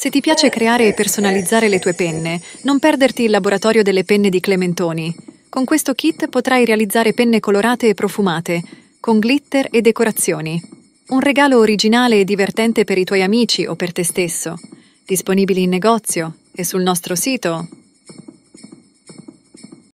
Se ti piace creare e personalizzare le tue penne, non perderti il laboratorio delle penne di Clementoni. Con questo kit potrai realizzare penne colorate e profumate, con glitter e decorazioni. Un regalo originale e divertente per i tuoi amici o per te stesso. Disponibili in negozio e sul nostro sito